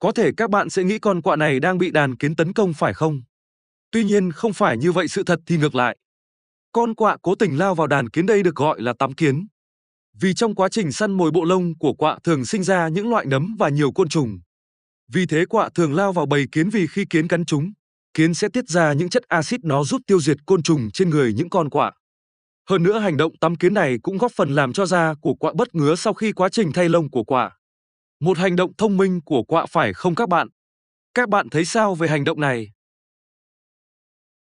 Có thể các bạn sẽ nghĩ con quạ này đang bị đàn kiến tấn công phải không? Tuy nhiên không phải như vậy sự thật thì ngược lại. Con quạ cố tình lao vào đàn kiến đây được gọi là tắm kiến. Vì trong quá trình săn mồi bộ lông của quạ thường sinh ra những loại nấm và nhiều côn trùng. Vì thế quạ thường lao vào bầy kiến vì khi kiến cắn chúng, kiến sẽ tiết ra những chất axit nó giúp tiêu diệt côn trùng trên người những con quạ. Hơn nữa hành động tắm kiến này cũng góp phần làm cho da của quạ bất ngứa sau khi quá trình thay lông của quạ. Một hành động thông minh của quạ phải không các bạn? Các bạn thấy sao về hành động này?